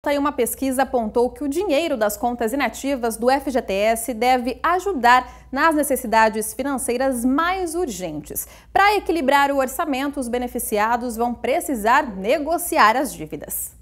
Tá uma pesquisa apontou que o dinheiro das contas inativas do FGTS deve ajudar nas necessidades financeiras mais urgentes. Para equilibrar o orçamento, os beneficiados vão precisar negociar as dívidas.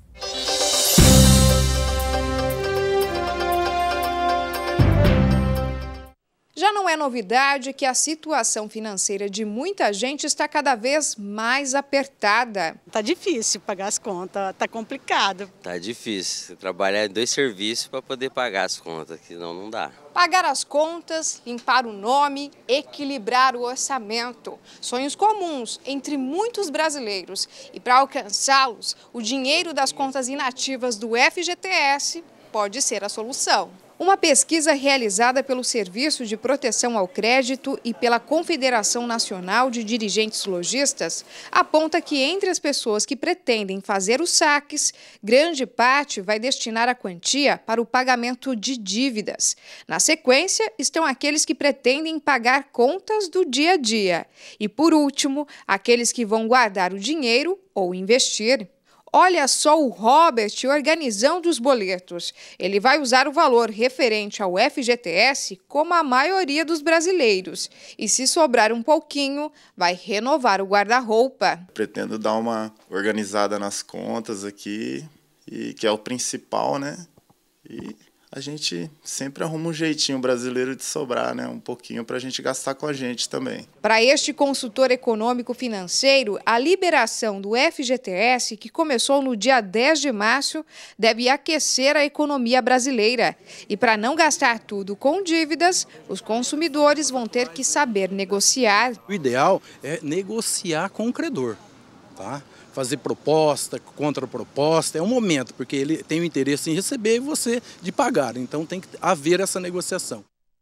Já não é novidade que a situação financeira de muita gente está cada vez mais apertada. Tá difícil pagar as contas, tá complicado. Tá difícil trabalhar em dois serviços para poder pagar as contas, senão não dá. Pagar as contas, limpar o nome, equilibrar o orçamento. Sonhos comuns entre muitos brasileiros. E para alcançá-los, o dinheiro das contas inativas do FGTS pode ser a solução. Uma pesquisa realizada pelo Serviço de Proteção ao Crédito e pela Confederação Nacional de Dirigentes Logistas aponta que entre as pessoas que pretendem fazer os saques, grande parte vai destinar a quantia para o pagamento de dívidas. Na sequência, estão aqueles que pretendem pagar contas do dia a dia. E, por último, aqueles que vão guardar o dinheiro ou investir. Olha só o Robert organizando os boletos. Ele vai usar o valor referente ao FGTS como a maioria dos brasileiros. E se sobrar um pouquinho, vai renovar o guarda-roupa. Pretendo dar uma organizada nas contas aqui, e que é o principal, né? E a gente sempre arruma um jeitinho brasileiro de sobrar, né? Um pouquinho para a gente gastar com a gente também. Para este consultor econômico financeiro, a liberação do FGTS, que começou no dia 10 de março, deve aquecer a economia brasileira. E para não gastar tudo com dívidas, os consumidores vão ter que saber negociar. O ideal é negociar com o credor, tá? fazer proposta, contraproposta. É um momento, porque ele tem o interesse em receber e você de pagar. Então tem que haver essa negociação.